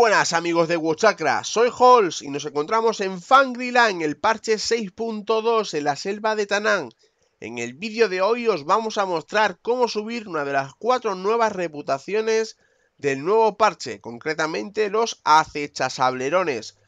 buenas amigos de Wochakra, soy Halls y nos encontramos en en el parche 6.2 en la selva de Tanán. En el vídeo de hoy os vamos a mostrar cómo subir una de las cuatro nuevas reputaciones del nuevo parche, concretamente los acechasablerones.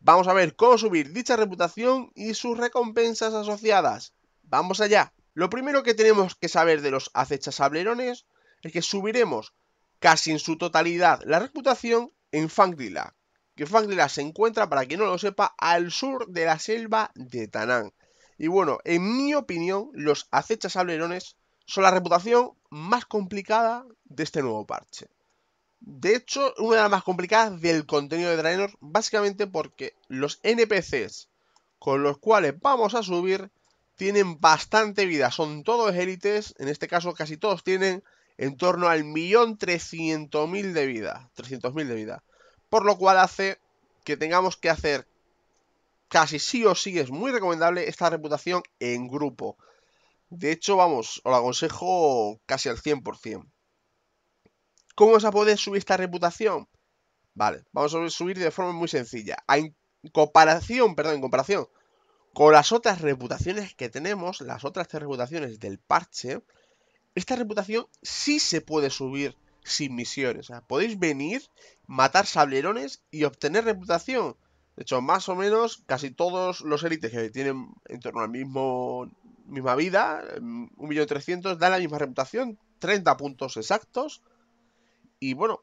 Vamos a ver cómo subir dicha reputación y sus recompensas asociadas. ¡Vamos allá! Lo primero que tenemos que saber de los acechasablerones es que subiremos casi en su totalidad la reputación en Fangdila, que Fangdila se encuentra, para quien no lo sepa, al sur de la selva de Tanán. Y bueno, en mi opinión, los acechas hablerones son la reputación más complicada de este nuevo parche. De hecho, una de las más complicadas del contenido de Draenor, básicamente porque los NPCs con los cuales vamos a subir tienen bastante vida, son todos élites, en este caso casi todos tienen en torno al millón trescientos mil de vida. 300.000 de vida. Por lo cual hace que tengamos que hacer casi sí o sí, es muy recomendable esta reputación en grupo. De hecho, vamos, os lo aconsejo casi al 100%. ¿Cómo a poder subir esta reputación? Vale, vamos a subir de forma muy sencilla. En comparación, perdón, en comparación con las otras reputaciones que tenemos, las otras tres reputaciones del parche, esta reputación sí se puede subir sin misiones. O sea, podéis venir, matar sablerones y obtener reputación. De hecho, más o menos, casi todos los élites que tienen en torno al mismo misma vida, 1.300.000, da la misma reputación, 30 puntos exactos. Y bueno,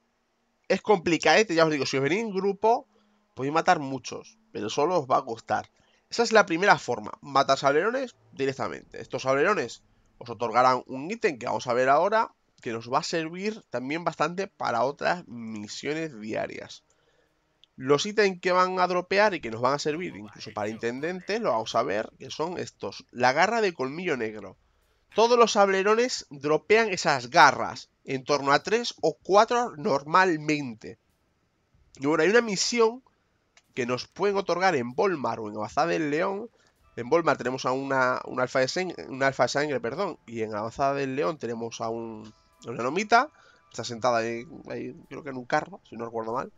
es complicadete, ya os digo, si os venís en grupo, podéis matar muchos, pero solo os va a costar. Esa es la primera forma, matar sablerones directamente. Estos sablerones os otorgarán un ítem que vamos a ver ahora, que nos va a servir también bastante para otras misiones diarias. Los ítems que van a dropear y que nos van a servir incluso para intendente, lo vamos a ver, que son estos. La garra de colmillo negro. Todos los sablerones dropean esas garras, en torno a 3 o 4 normalmente. Y bueno, hay una misión que nos pueden otorgar en Volmar o en Abazá del León, en Volmar tenemos a un alfa de sangre, perdón, y en la Avanzada del León tenemos a un, una nomita, está sentada ahí, creo que en un carro, si no recuerdo mal.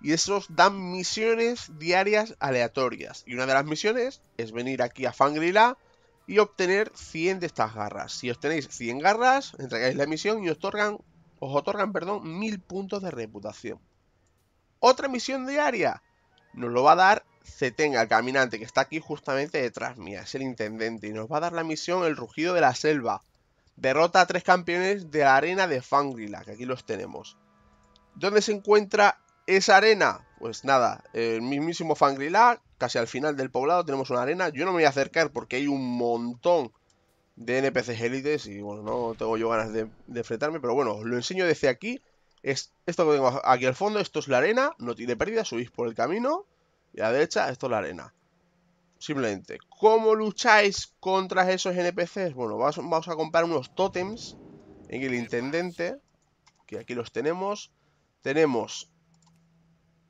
Y esos dan misiones diarias aleatorias. Y una de las misiones es venir aquí a Fangrila y obtener 100 de estas garras. Si os tenéis 100 garras, entregáis la misión y os otorgan, os otorgan perdón, 1000 puntos de reputación. Otra misión diaria nos lo va a dar se tenga el caminante que está aquí justamente detrás mía, es el intendente, y nos va a dar la misión El Rugido de la Selva. Derrota a tres campeones de la arena de Fangrila, que aquí los tenemos. ¿Dónde se encuentra esa arena? Pues nada, el mismísimo Fangrila, casi al final del poblado tenemos una arena. Yo no me voy a acercar porque hay un montón de NPCs élites y bueno, no tengo yo ganas de, enfrentarme, pero bueno, os lo enseño desde aquí. Es, esto que tengo aquí al fondo, esto es la arena, no tiene pérdida, subís por el camino y a la derecha esto es la arena. Simplemente, ¿cómo lucháis contra esos NPCs? Bueno, vamos, a comprar unos tótems en el intendente, que aquí los tenemos. Tenemos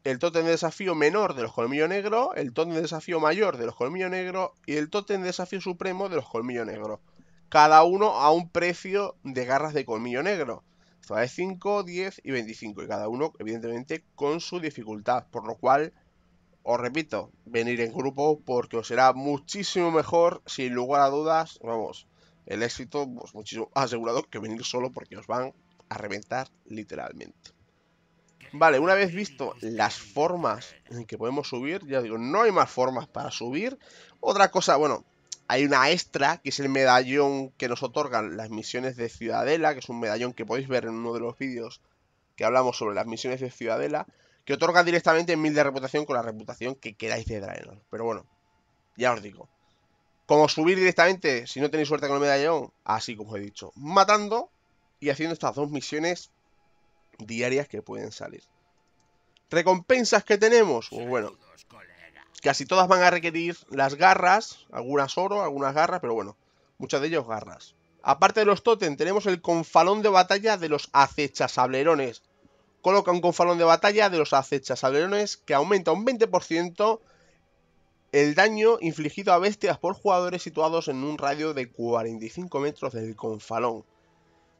el tótem de desafío menor de los colmillos negros el tótem de desafío mayor de los colmillos negros y el tótem de desafío supremo de los colmillos negros Cada uno a un precio de garras de colmillo negro. es 5, 10 y 25. Y cada uno, evidentemente, con su dificultad. Por lo cual, os repito, venir en grupo porque os será muchísimo mejor, sin lugar a dudas, vamos, el éxito pues, muchísimo asegurado que venir solo porque os van a reventar literalmente. Vale, una vez visto las formas en que podemos subir, ya digo, no hay más formas para subir. Otra cosa, bueno, hay una extra, que es el medallón que nos otorgan las misiones de Ciudadela, que es un medallón que podéis ver en uno de los vídeos que hablamos sobre las misiones de Ciudadela que otorga directamente 1000 de reputación con la reputación que queráis de Draenor. Pero bueno, ya os digo. Como subir directamente, si no tenéis suerte con el medallón, así como he dicho, matando y haciendo estas dos misiones diarias que pueden salir. ¿Recompensas que tenemos? Pues bueno, casi todas van a requerir las garras, algunas oro, algunas garras, pero bueno, muchas de ellas garras. Aparte de los totem, tenemos el confalón de batalla de los acechasablerones coloca un confalón de batalla de los acechas alerones que aumenta un 20% el daño infligido a bestias por jugadores situados en un radio de 45 metros del confalón.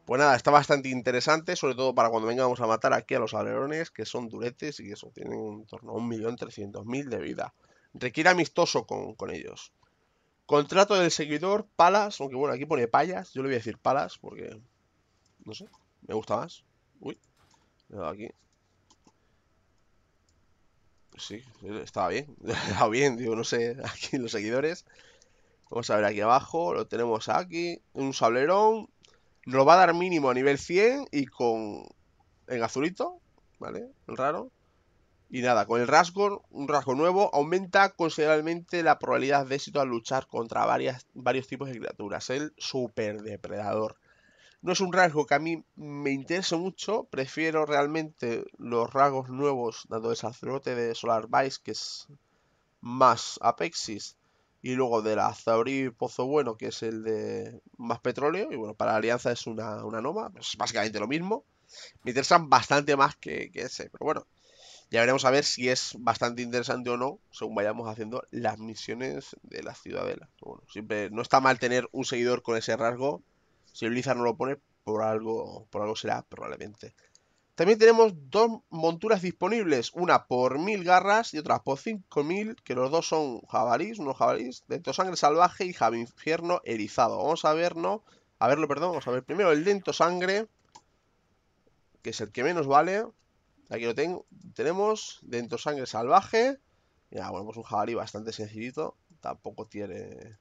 Pues nada, está bastante interesante, sobre todo para cuando vengamos a matar aquí a los alerones, que son duretes y que eso, tienen en torno a 1.300.000 de vida. Requiere amistoso con, con, ellos. Contrato del seguidor, palas, aunque bueno, aquí pone payas, yo le voy a decir palas porque, no sé, me gusta más. Uy. Aquí. Sí, estaba bien. Estaba bien, digo, no sé. Aquí los seguidores. Vamos a ver aquí abajo. Lo tenemos aquí. Un sablerón. Nos va a dar mínimo a nivel 100 y con... En azulito, ¿vale? Raro. Y nada, con el rasgo, un rasgo nuevo, aumenta considerablemente la probabilidad de éxito al luchar contra varias, varios tipos de criaturas. El super depredador no es un rasgo que a mí me interese mucho, prefiero realmente los rasgos nuevos, dado el sacerdote de Solar Vice, que es más Apexis, y luego de la Zauri Pozo Bueno, que es el de más petróleo, y bueno, para la Alianza es una, una Noma, pues es básicamente lo mismo. Me interesan bastante más que, que ese, pero bueno, ya veremos a ver si es bastante interesante o no, según vayamos haciendo las misiones de la ciudadela. Bueno, siempre no está mal tener un seguidor con ese rasgo si el Blizzard no lo pone, por algo, por algo será, probablemente. También tenemos dos monturas disponibles, una por mil garras y otra por 5000, que los dos son jabalís, unos jabalís, dento sangre salvaje y javi infierno erizado. Vamos a ver, ¿no? A verlo, perdón, vamos a ver primero el dento sangre, que es el que menos vale. Aquí lo tengo, tenemos dento sangre salvaje. Ya, bueno, pues un jabalí bastante sencillito, tampoco tiene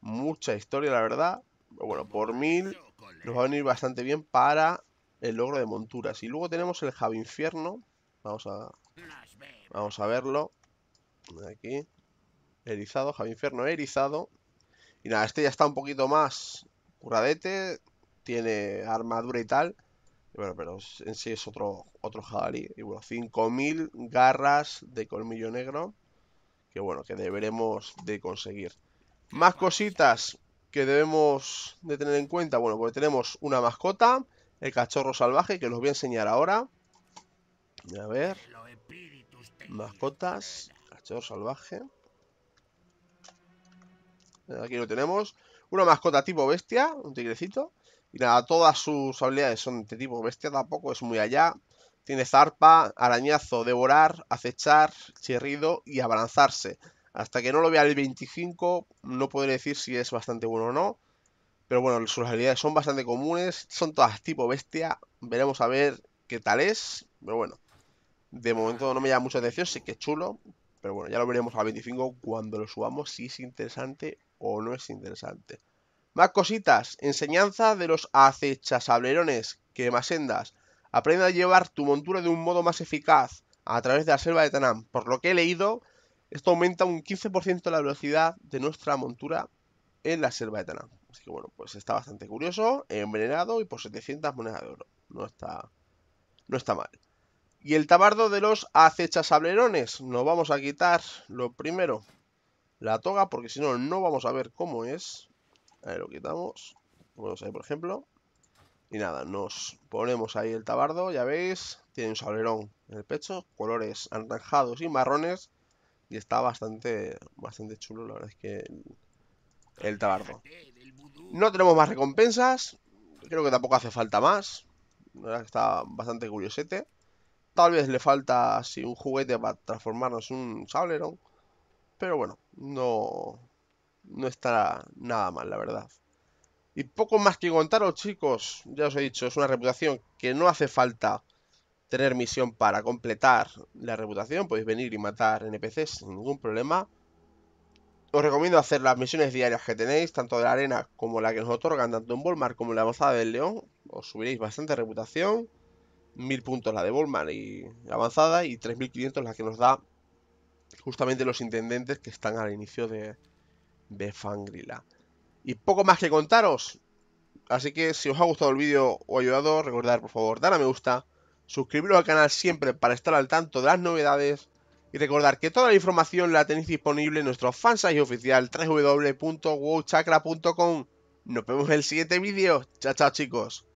mucha historia, la verdad bueno, por mil nos va a venir bastante bien para el logro de monturas. Y luego tenemos el Javi Infierno. Vamos a, vamos a verlo. Aquí. Erizado, Javi Infierno erizado. Y nada, este ya está un poquito más curadete. Tiene armadura y tal. Bueno, pero en sí es otro, otro jabalí. Y bueno, 5000 garras de colmillo negro. Que bueno, que deberemos de conseguir. Más cositas que debemos de tener en cuenta? Bueno, pues tenemos una mascota, el cachorro salvaje, que los voy a enseñar ahora. A ver. Mascotas, cachorro salvaje. Aquí lo tenemos. Una mascota tipo bestia, un tigrecito. Y nada, todas sus habilidades son de tipo bestia, tampoco es muy allá. Tiene zarpa, arañazo, devorar, acechar, chirrido y abalanzarse. Hasta que no lo vea el 25, no podré decir si es bastante bueno o no. Pero bueno, sus habilidades son bastante comunes, son todas tipo bestia. Veremos a ver qué tal es. Pero bueno, de momento no me llama mucha atención, sí que es chulo. Pero bueno, ya lo veremos al 25 cuando lo subamos, si es interesante o no es interesante. Más cositas, enseñanza de los acechasablerones, sendas, Aprende a llevar tu montura de un modo más eficaz a través de la selva de Tanam. Por lo que he leído, esto aumenta un 15% la velocidad de nuestra montura en la selva etana. Así que bueno, pues está bastante curioso, envenenado y por 700 monedas de oro. No está, no está mal. Y el tabardo de los acechasablerones. Nos vamos a quitar lo primero, la toga, porque si no, no vamos a ver cómo es. Ahí lo quitamos. Ponemos ahí, por ejemplo. Y nada, nos ponemos ahí el tabardo, ya veis. Tiene un sablerón en el pecho, colores anaranjados y marrones. Y está bastante, bastante chulo, la verdad es que el, tabardo. No tenemos más recompensas. Creo que tampoco hace falta más. que está bastante curiosete. Tal vez le falta así un juguete para transformarnos en un Sableron. Pero bueno, no, no estará nada mal, la verdad. Y poco más que contaros, chicos. Ya os he dicho, es una reputación que no hace falta tener misión para completar la reputación, podéis venir y matar NPCs sin ningún problema. Os recomiendo hacer las misiones diarias que tenéis, tanto de la arena como la que nos otorgan, tanto en Volmar como en la avanzada del león. Os subiréis bastante reputación, 1000 puntos la de Volmar y avanzada y 3500 la que nos da justamente los intendentes que están al inicio de, de Fangrila. Y poco más que contaros. Así que si os ha gustado el vídeo o ayudado, recordad por favor dar a me gusta suscribiros al canal siempre para estar al tanto de las novedades y recordar que toda la información la tenéis disponible en nuestro fansite oficial www.wowchakra.com. Nos vemos en el siguiente vídeo. Chao, chao chicos.